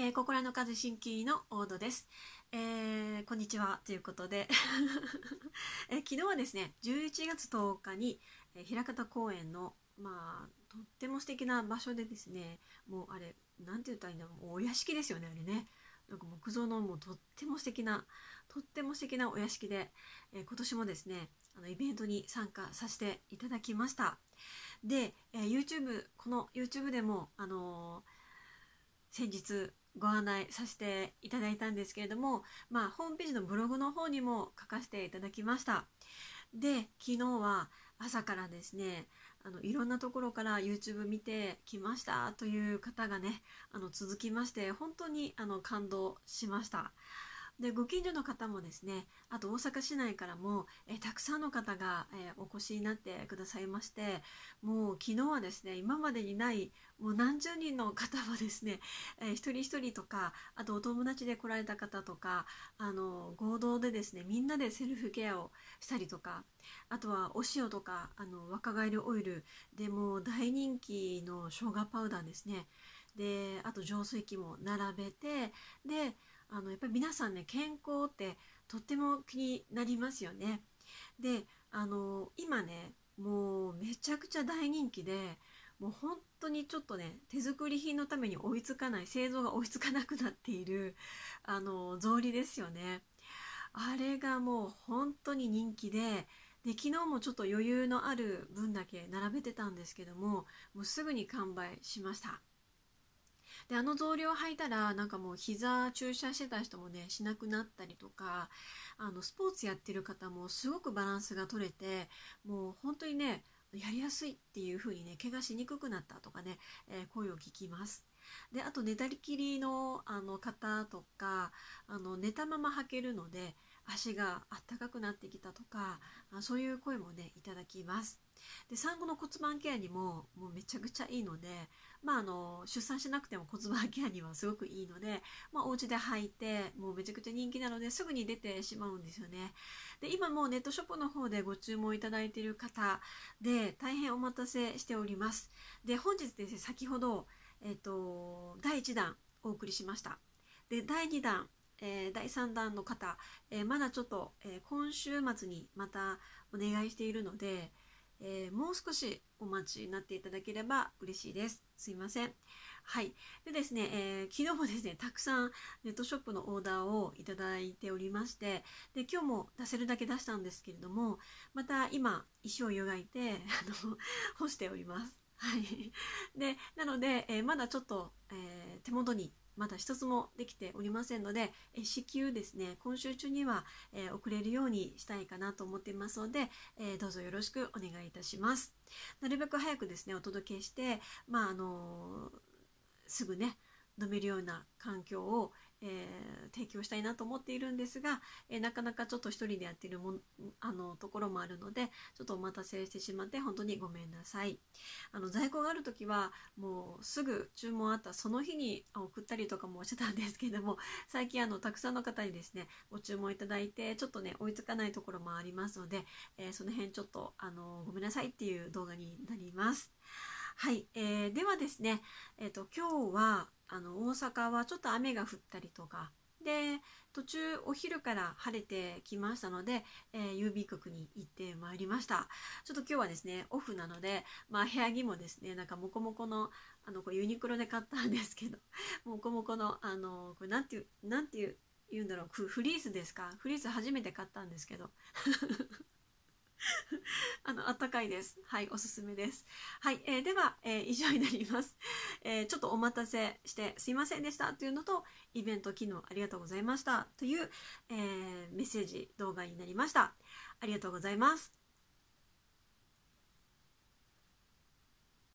えー、ここらの風新規のオードです。えー、こんにちはということで えー、昨日はですね11月10日に、え平方公園のまあとっても素敵な場所でですねもうあれ何て言ったらいいんだろうお屋敷ですよねあれねなんか木造のもうとっても素敵なとっても素敵なお屋敷で、え今年もですねあのイベントに参加させていただきましたで、え YouTube この YouTube でもあの先日ご案内させていただいたんですけれども、まあ、ホームページのブログの方にも書かせていただきました。で昨日は朝からですねあのいろんなところから YouTube 見てきましたという方がねあの続きまして本当にあの感動しました。でご近所の方もですねあと大阪市内からも、えー、たくさんの方が、えー、お越しになってくださいましてもう昨日はですね今までにないもう何十人の方はですね、えー、一人一人とかあとお友達で来られた方とかあの合同でですねみんなでセルフケアをしたりとかあとはお塩とかあの若返りオイルでも大人気の生姜パウダーですねであと浄水器も並べてであのやっぱり皆さんね健康ってとっても気になりますよね。であの今ねもうめちゃくちゃ大人気でもう本当にちょっとね手作り品のために追いつかない製造が追いつかなくなっているあの草履ですよね。あれがもう本当に人気でで昨日もちょっと余裕のある分だけ並べてたんですけどももうすぐに完売しました。であの増量履いたらなんかもう膝注射してた人もねしなくなったりとかあのスポーツやってる方もすごくバランスが取れてもう本当にねやりやすいっていう風にね怪我しにくくなったとかね、えー、声を聞きます。であと寝たりきりのあの方とかあの寝たまま履けるので足があったかくなってきたとかそういう声もねいただきます。で産後の骨盤ケアにももうめちゃくちゃいいので、まあ、あの出産しなくても骨盤ケアにはすごくいいので、まあ、お家で履いてもうめちゃくちゃ人気なのですぐに出てしまうんですよね。で今もうネットショップの方でご注文いただいている方で大変お待たせしております。で本日ですね先ほどえっ、ー、と第1弾お送りしました。で第2弾、えー、第3弾の方、えー、まだちょっと、え今週末にまたお願いしているので、えもう少しお待ちになっていただければ嬉しいです。すいません。はい。でですね、えー、昨日もですね、たくさんネットショップのオーダーをいただいておりまして、で、今日も出せるだけ出したんですけれども、また今、石を湯がいて、あの、干しております。はい。で、なので、えー、まだちょっと、えー、手元にまだ一つもできておりませんので、えー、支給ですね、今週中には、え送れるようにしたいかなと思っていますので、えどうぞよろしくお願いいたします。なるべく早くですね、お届けして、まあ、あのすぐね、飲めるような環境を、えー、提供したいなと思っているんですが、えー、なかなかちょっと一人でやってるもあのところもあるのでちょっとお待たせしてしまって本当にごめんなさいあの在庫がある時はもうすぐ注文あったその日に送ったりとかもしてたんですけども 最近あのたくさんの方にですねご注文いただいてちょっとね追いつかないところもありますので、えー、その辺ちょっとあのごめんなさいっていう動画になりますはい、えー、ではですね、えーと今日はあの大阪はちょっと雨が降ったりとかで途中お昼から晴れてきましたので、えー、郵便局に行ってまいりましたちょっと今日はですねオフなので、まあ、部屋着もですねなんかモコモコのあのこうユニクロで買ったんですけど モコモコのあのこれなんていうなんていう言うんだろうフリースですかフリース初めて買ったんですけど あの、あったかいです。はい、おすすめです。はい、えー、では、えー、以上になります、えー、ちょっとお待たせしてすいませんでしたというのと、イベント機能ありがとうございましたという、えメッセージ動画になりました。ありがとうございます。